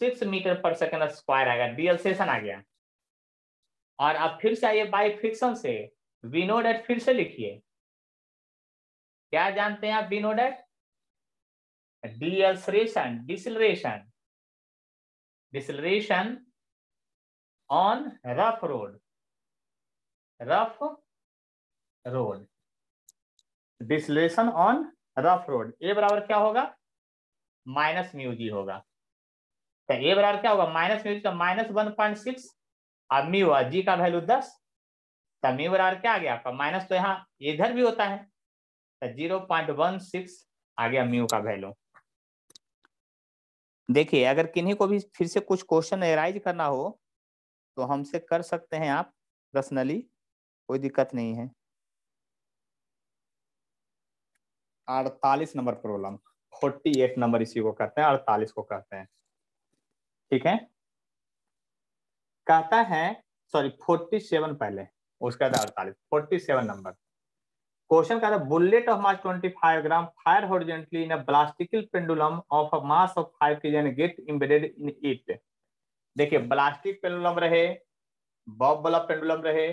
[SPEAKER 1] six metre पर सेकेंड स्क्वायर आएगा डीएलसेशन आ गया और अब फिर से आइए बाई फ्रिक्शन से विनोड फिर से लिखिए क्या जानते हैं आप विनोड डीएलेशन डीएलसरेशन डिसन on rough road rough road deceleration on rough road a बराबर क्या होगा माइनस म्यू जी होगा तो ए बराबर क्या होगा माइनस म्यू जी तो माइनस वन पॉइंट सिक्स अब म्यू और जी का वैल्यू दस तो म्यू बराबर क्या आ गया आपका माइनस तो यहाँ इधर भी होता है तो जीरो पॉइंट वन सिक्स आ गया म्यू का वैल्यू देखिए अगर किन्हीं को भी फिर से कुछ क्वेश्चन एराइज करना हो तो हमसे कर सकते हैं आप पर्सनली कोई दिक्कत नहीं है अड़तालीस number problem forty eight number इसी को कहते हैं अड़तालीस को कहते हैं ठीक है कहता है सॉरी फोर्टी सेवन पहले उसका था अड़तालीस फोर्टी सेवन नंबर क्वेश्चन कहता है bullet of mass twenty five gram fire horizontally in a ballistic pendulum of a mass of five k जन गेट इम्बेडेड इन इट देखिए ब्लास्टिक पेंडुलम रहे bob वाला पेंडुलम रहे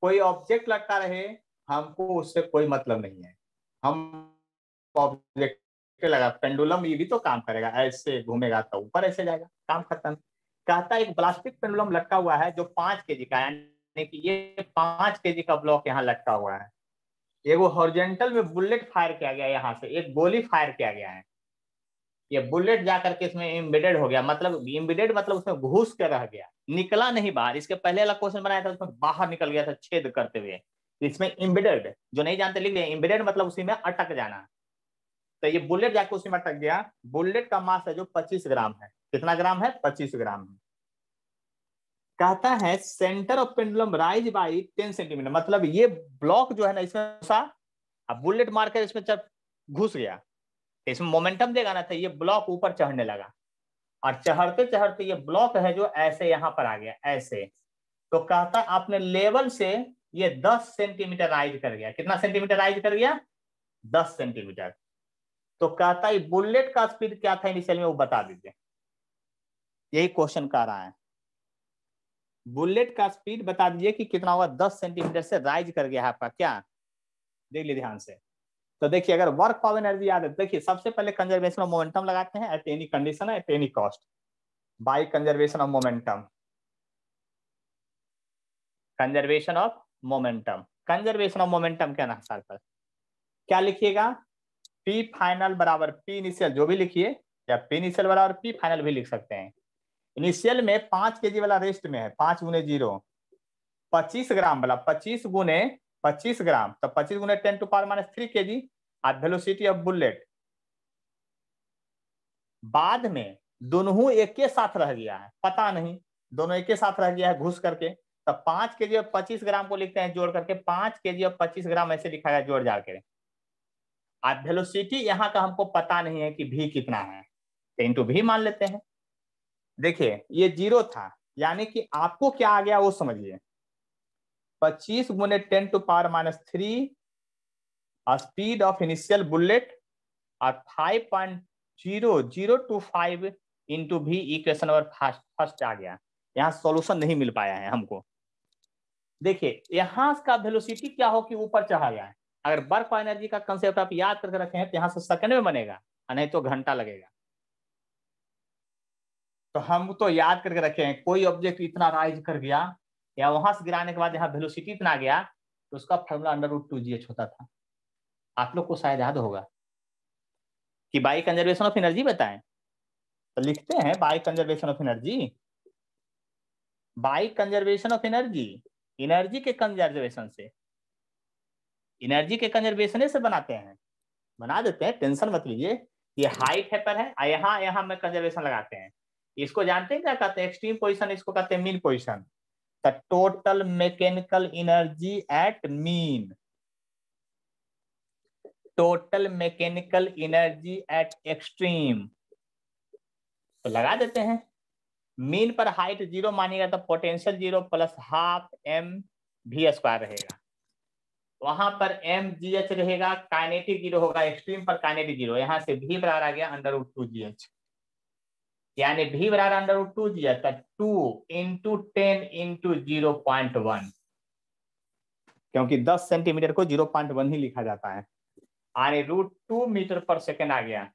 [SPEAKER 1] कोई ऑब्जेक्ट लगता रहे हमको उससे कोई मतलब नहीं है हम ऑब्जेक्ट लगा पेंडुलम ये भी तो काम करेगा ऐसे घूमेगा तो ऊपर ऐसे जाएगा काम खत्म कहता एक प्लास्टिक पेंडुलम लटका हुआ है जो पांच के जी का यानी कि ये पांच के जी का ब्लॉक यहाँ लटका हुआ है वो हॉर्जेंटल में बुलेट फायर किया गया यहाँ से एक गोली फायर किया गया है ये बुलेट जाकर के इसमें इम्बेडेड हो गया मतलब इम्बेडेड मतलब उसमें घुस कर रह गया निकला नहीं बाहर इसके पहले वाला क्वेश्चन बनाया था उसमें बाहर निकल गया था छेद करते हुए इसमें इम्बेडेड जो नहीं जानते लिख लिया इम्बेडेड मतलब उसी में अटक जाना तो ये बुलेट जाके उसी में अटक गया बुलेट का मास है जो पच्चीस ग्राम है कितना ग्राम है पच्चीस ग्राम है कहता है centre of pendulum rise by ten centimetre मतलब ये ब्लॉक जो है ना इसमें बुलेट मारकर इसमें जब घुस गया तो इसमें मोमेंटम देगा ना तो ये ब्लॉक ऊपर चढ़ने लगा और चढ़ते चढ़ते ये ब्लॉक है जो ऐसे यहाँ पर आ गया ऐसे तो कहता आपने लेवल से ये 10 सेंटीमीटर राइज कर गया कितना सेंटीमीटर राइज कर गया 10 सेंटीमीटर तो कहता है बुलेट का स्पीड क्या था इनिशियल में वो बता दीजिए यही क्वेश्चन कह रहा है बुलेट का स्पीड बता दीजिए कि कितना होगा 10 सेंटीमीटर से राइज कर गया आपका क्या देख लीजिए ध्यान से तो देखिए अगर वर्क पावर एनर्जी याद है देखिए सबसे पहले कंजर्वेशन ऑफ मोमेंटम लगाते हैं at any condition at any cost by conservation of momentum conservation of momentum conservation of momentum क्या ना सर पर क्या लिखिएगा पी फाइनल बराबर पी इनिशियल जो भी लिखिए या पी इनिशियल बराबर पी फाइनल भी लिख सकते हैं इनिशियल में पांच के वाला रेस्ट में है पांच गुने जीरो पच्चीस ग्राम वाला पच्चीस गुने पच्चीस ग्राम तो पच्चीस गुना ten to power minus three k g velocity of bullet बाद में दोनों एक के साथ रह गया है पता नहीं दोनों एक के साथ रह गया है घुस करके तो पांच के जी और पच्चीस ग्राम को लिखते हैं जोड़ करके पांच के जी और पच्चीस ग्राम ऐसे लिखा गया जोड़ जाड़ के आज वेलोसिटी यहाँ का हमको पता नहीं है कि भी कितना है तो इंटू भी मान लेते हैं देखिए ये जीरो था यानी कि आपको क्या आ गया वो समझिए पच्चीस गुने ten to power minus three speed of initial bullet और five point zero zero two five into v equation और फर्स्ट फर्स्ट आ गया यहाँ सॉल्यूशन नहीं मिल पाया है हमको देखिए यहाँ का वेलोसिटी क्या हो कि ऊपर चढ़ा गया है अगर बर्फ एनर्जी का कंसेप्ट आप याद करके रखे हैं तो यहाँ से सेकंड में बनेगा नहीं तो घंटा लगेगा तो हम तो याद करके रखे हैं कोई ऑब्जेक्ट इतना राइज कर गया या वहां से गिराने के बाद यहाँ वेलोसिटी इतना गया तो उसका formula under root two g h होता था आप लोग को शायद याद होगा कि बाई कंजर्वेशन ऑफ एनर्जी बताएं तो लिखते हैं by conservation of energy by conservation of energy energy के कंजर्वेशन से एनर्जी के कंजर्वेशन से बनाते हैं बना देते हैं टेंशन मत लीजिए ये हाइट है पर है यहाँ यहाँ में कंजर्वेशन लगाते हैं इसको जानते हैं क्या कहते हैं एक्सट्रीम पोजिशन इसको कहते हैं mean position the total mechanical energy at mean total mechanical energy at extreme तो लगा देते हैं मीन पर हाइट जीरो मानेगा तो potential zero plus half m v square रहेगा वहां पर एम जी एच रहेगा काइनेटिक जीरो होगा एक्सट्रीम पर काइनेटिक जीरो यहां से भी बराबर आ गया under root two g h यानी भी बराबर अंडर रूट टू दिया था two into ten into zero point one क्योंकि दस सेंटीमीटर को जीरो पॉइंट वन ही लिखा जाता है यानी रूट टू मीटर पर सेकेंड आ गया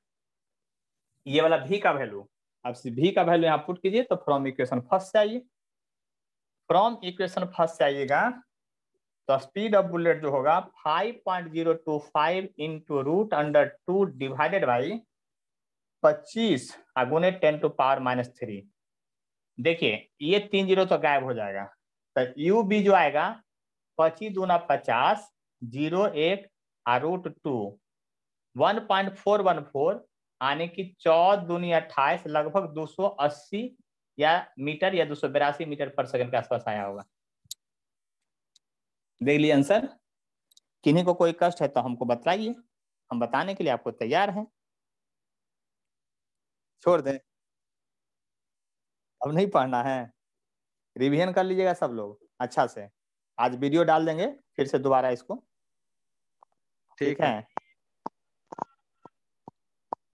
[SPEAKER 1] ये वाला भी का वैल्यू अब भी का वैल्यू यहाँ पुट कीजिए तो फ्रॉम इक्वेशन फर्स्ट से आइए फ्रॉम इक्वेशन फर्स्ट से आइएगा तो स्पीड ऑफ बुलेट जो होगा five point zero two five into root under two divided by पच्चीस अगुने ten to power minus three देखिए ये तीन जीरो तो गायब हो जाएगा तो यू बी जो आएगा पच्चीस दूना पचास जीरो एक root two one point four one four यानी कि चौदह दूनी अट्ठाईस लगभग दो सौ अस्सी या मीटर या दो सौ बिरासी मीटर पर सेकंड के आसपास आया होगा देख लिए आंसर किन्हीं को कोई कष्ट है तो हमको बताइए हम बताने के लिए आपको तैयार हैं छोड़ दें अब नहीं पढ़ना है रिविजन कर लीजिएगा सब लोग अच्छा से आज वीडियो डाल देंगे फिर से दोबारा इसको ठीक है